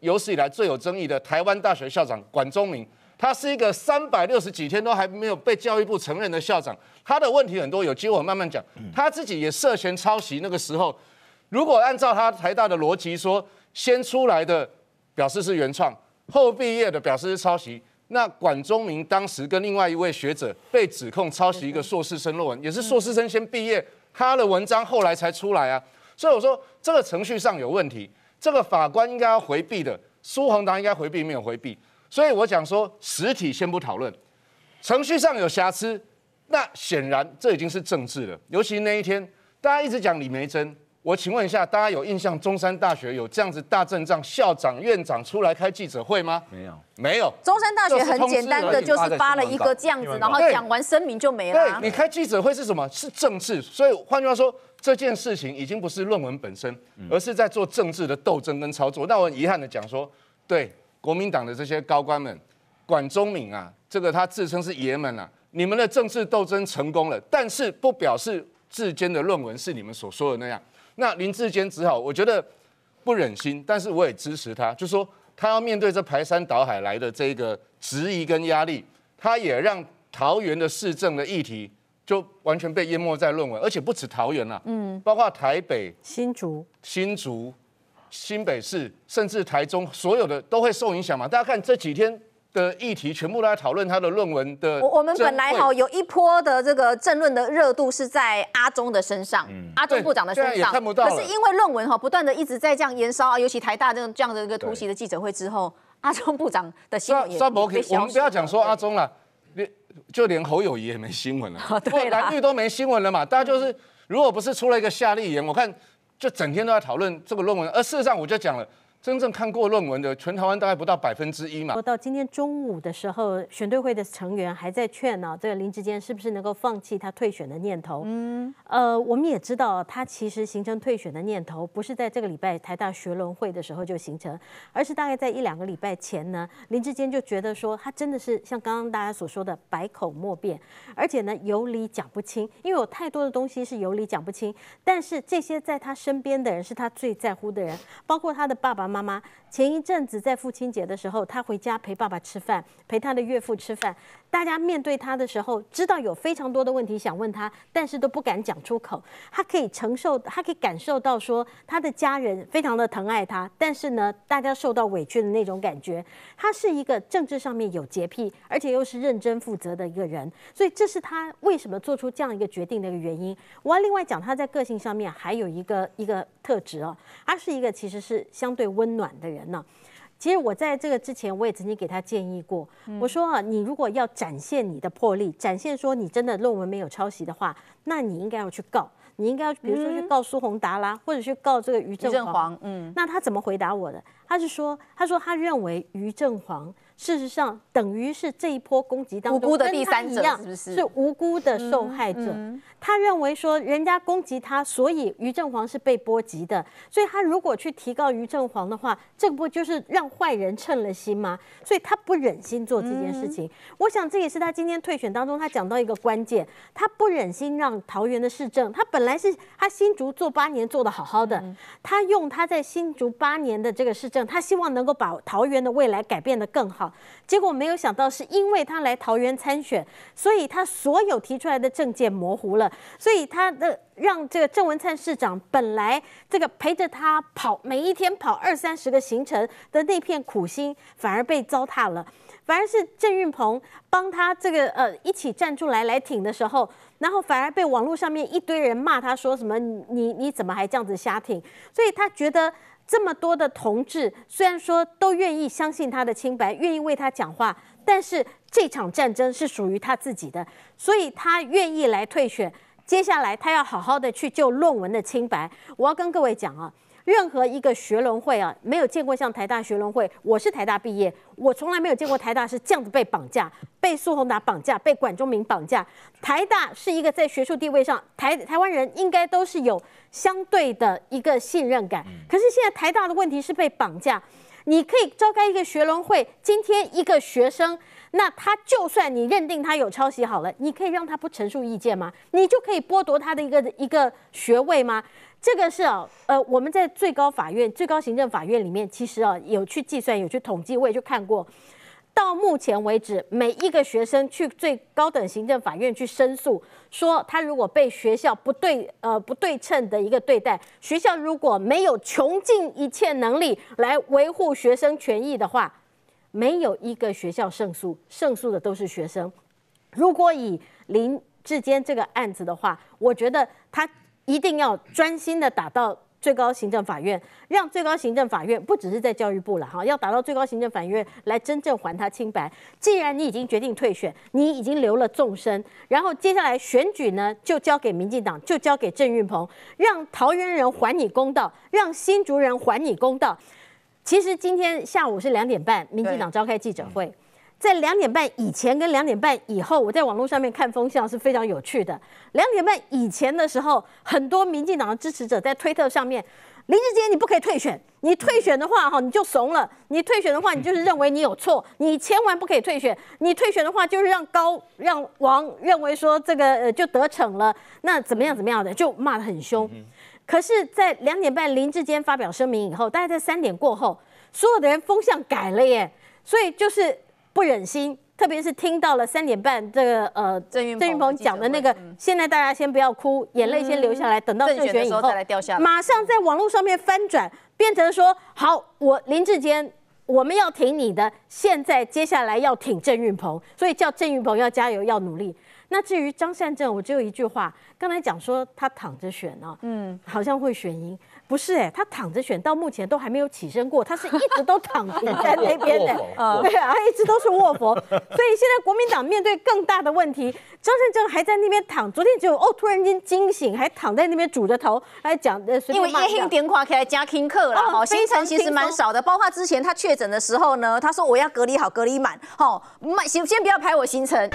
有史以来最有争议的台湾大学校长管中明，他是一个三百六十几天都还没有被教育部承认的校长，他的问题很多，有机会我慢慢讲。他自己也涉嫌抄袭。那个时候，如果按照他台大的逻辑说，先出来的表示是原创，后毕业的表示是抄袭。那管中明当时跟另外一位学者被指控抄袭一个硕士生论文，也是硕士生先毕业，他的文章后来才出来啊。所以我说这个程序上有问题。这个法官应该要回避的，苏恒达应该回避，没有回避，所以我想说，实体先不讨论，程序上有瑕疵，那显然这已经是政治了，尤其那一天大家一直讲李梅珍。我请问一下，大家有印象中山大学有这样子大阵仗，校长、院长出来开记者会吗？没有，没有。中山大学很简单的就是发了一个这样子，然后讲完声明就没了。对你开记者会是什么？是政治。所以换句话说，这件事情已经不是论文本身，而是在做政治的斗争跟操作。那我很遗憾的讲说，对国民党的这些高官们，管中敏啊，这个他自称是爷们啊，你们的政治斗争成功了，但是不表示志坚的论文是你们所说的那样。那林志坚只好，我觉得不忍心，但是我也支持他，就说他要面对这排山倒海来的这个质疑跟压力，他也让桃园的市政的议题就完全被淹没在论文，而且不止桃园啊，嗯，包括台北、新竹、新竹、新北市，甚至台中，所有的都会受影响嘛？大家看这几天。的议题全部都在讨论他的论文的。我我们本来哈有一波的这个政论的热度是在阿忠的身上，阿忠部长的身上，看不到。可是因为论文哈不断的一直在这样延烧啊，尤其台大这这样的一个突袭的记者会之后，阿忠部长的新闻也被我们不要讲说阿忠了，就连侯友谊也没新闻了，对蓝绿都没新闻了嘛。大家就是如果不是出了一个夏立言，我看就整天都在讨论这个论文，而事实上我就讲了。真正看过论文的，全台湾大概不到百分之一嘛。到今天中午的时候，选队会的成员还在劝啊，这个林志坚是不是能够放弃他退选的念头？嗯，呃，我们也知道，他其实形成退选的念头，不是在这个礼拜台大学论会的时候就形成，而是大概在一两个礼拜前呢，林志坚就觉得说，他真的是像刚刚大家所说的，百口莫辩，而且呢，有理讲不清，因为有太多的东西是有理讲不清。但是这些在他身边的人，是他最在乎的人，包括他的爸爸妈妈。妈妈前一阵子在父亲节的时候，他回家陪爸爸吃饭，陪他的岳父吃饭。大家面对他的时候，知道有非常多的问题想问他，但是都不敢讲出口。他可以承受，他可以感受到说他的家人非常的疼爱他，但是呢，大家受到委屈的那种感觉。他是一个政治上面有洁癖，而且又是认真负责的一个人，所以这是他为什么做出这样一个决定的一个原因。我要另外讲，他在个性上面还有一个一个特质哦，他是一个其实是相对温。温暖的人呢？其实我在这个之前，我也曾经给他建议过。我说啊，你如果要展现你的魄力，展现说你真的论文没有抄袭的话，那你应该要去告，你应该要比如说去告苏宏达啦，或者去告这个于正黄。嗯，那他怎么回答我的？他是说，他说他认为于正黄。事实上，等于是这一波攻击当中，无辜的第三者是不是？是无辜的受害者。他认为说，人家攻击他，所以于正煌是被波及的。所以他如果去提高于正煌的话，这不就是让坏人称了心吗？所以他不忍心做这件事情。我想这也是他今天退选当中，他讲到一个关键，他不忍心让桃园的市政。他本来是他新竹做八年做的好好的，他用他在新竹八年的这个市政，他希望能够把桃园的未来改变的更好。结果没有想到，是因为他来桃园参选，所以他所有提出来的证件模糊了，所以他的让这个郑文灿市长本来这个陪着他跑，每一天跑二三十个行程的那片苦心，反而被糟蹋了，反而是郑运鹏帮他这个呃一起站出来来挺的时候，然后反而被网络上面一堆人骂他说什么你你怎么还这样子瞎挺？所以他觉得。这么多的同志，虽然说都愿意相信他的清白，愿意为他讲话，但是这场战争是属于他自己的，所以他愿意来退选。接下来他要好好的去救论文的清白。我要跟各位讲啊。任何一个学伦会啊，没有见过像台大学伦会。我是台大毕业，我从来没有见过台大是这样子被绑架，被苏宏达绑架，被管中明绑架。台大是一个在学术地位上，台台湾人应该都是有相对的一个信任感。可是现在台大的问题是被绑架。你可以召开一个学伦会，今天一个学生，那他就算你认定他有抄袭好了，你可以让他不陈述意见吗？你就可以剥夺他的一个一个学位吗？这个是啊，呃，我们在最高法院、最高行政法院里面，其实啊有去计算、有去统计，我也就看过，到目前为止，每一个学生去最高等行政法院去申诉，说他如果被学校不对呃不对称的一个对待，学校如果没有穷尽一切能力来维护学生权益的话，没有一个学校胜诉，胜诉的都是学生。如果以林志坚这个案子的话，我觉得他。一定要专心的打到最高行政法院，让最高行政法院不只是在教育部了哈，要打到最高行政法院来真正还他清白。既然你已经决定退选，你已经留了纵身，然后接下来选举呢，就交给民进党，就交给郑运鹏，让桃园人还你公道，让新竹人还你公道。其实今天下午是两点半，民进党召开记者会。在两点半以前跟两点半以后，我在网络上面看风向是非常有趣的。两点半以前的时候，很多民进党的支持者在推特上面，林志坚你不可以退选，你退选的话哈你就怂了，你退选的话你就是认为你有错，你千万不可以退选，你退选的话就是让高让王认为说这个呃就得逞了，那怎么样怎么样的就骂的很凶。可是，在两点半林志坚发表声明以后，大概在三点过后，所有的人风向改了耶，所以就是。不忍心，特别是听到了三点半这个呃，郑云鹏讲的那个，现在大家先不要哭，眼泪先流下来，等到正选以后再来掉下。马上在网络上面翻转，变成说好，我林志坚，我们要挺你的，现在接下来要挺郑云鹏，所以叫郑云鹏要加油，要努力。那至于张善政，我只有一句话，刚才讲说他躺着选啊，嗯，好像会选赢。不是哎，他躺着选，到目前都还没有起身过，他是一直都躺平在那边的，对啊，一直都是卧佛。所以现在国民党面对更大的问题，张善政还在那边躺，昨天就哦突然间惊醒，还躺在那边拄着头来讲，因为夜听电话起来加听课了。哦，行程其实蛮少的，包括之前他确诊的时候呢，他说我要隔离好，隔离满，好，先先不要排我行程。